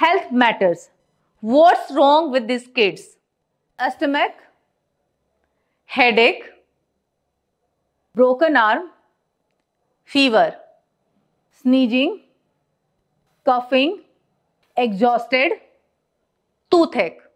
health matters. What's wrong with these kids? A stomach, headache, broken arm, fever, sneezing, coughing, exhausted, toothache.